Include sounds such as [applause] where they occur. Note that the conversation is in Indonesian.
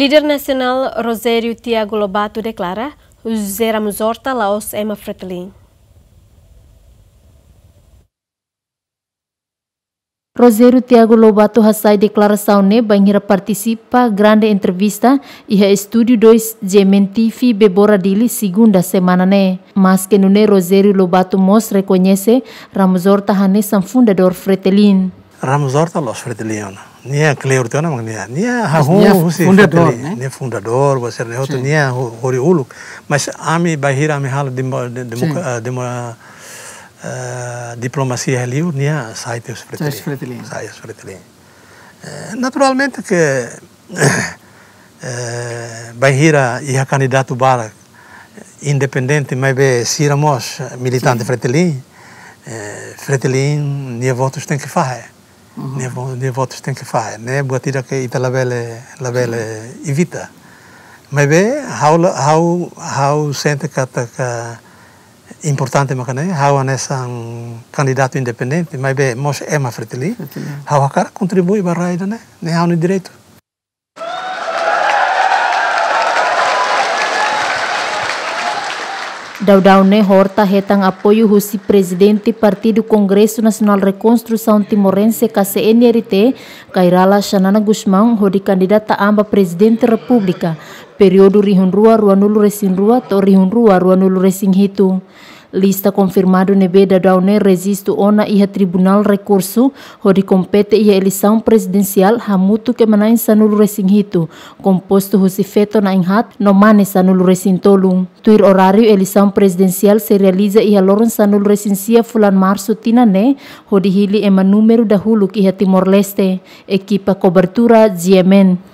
Líder nacional Rosério Tiago Lobato declara Zeramos horta laos ema fretelin. Rosério Tiago Lobato Hassai declaração ne banheira partisipa grande entrevista e a Estúdio 2 Gementifi Beboradili segunda semana ne. Mas kenune nune Rosério Lobato Mos reconhece Ramzorta Horta Hane são fundador Fretelin. Ramzorta Horta Los Fretelin. nia cleurtona mang nia nia hahu si fundador né? nia fundador wasir nia hotu nia hori Uluk mas ami bahira ami hal demo eh, eh, eh, diplomacia heliu nia site sfretli site sfretli naturalmente que [coughs] bahira ia candidato bara independente mas be siramos militante fretli fretli nia votos tem que fazer ne vot tem que fa ne buatira ke ita labele labele evita mebe how how how sente que é importante makane how anesang candidato independente mas mebe mos ema friteli how cara contribui para barraida né ne hau no direito Daudau ne horta retang apoio husi presidente Partido Congresso Nacional Reconstrução Timorense KCNRT, Kairala Shanana Guzmão, hodi candidata amba presidente República, período rihun rua ruanulu resing rua to rihun rua ruanulu resing hitung. Lista confirmado e da daune resisto ona iha tribunal recurso hori compete iha eleição presidencial hamutu ke manain sanulu resinghitu composto Josifeto na inhat no mane sanulu resintolum. Tuir orario eleição presidencial se realiza iha loron sanulu resinsia fulan março tinane, hori hili ema numero da huluk iha Timor Leste, equipa cobertura GMN.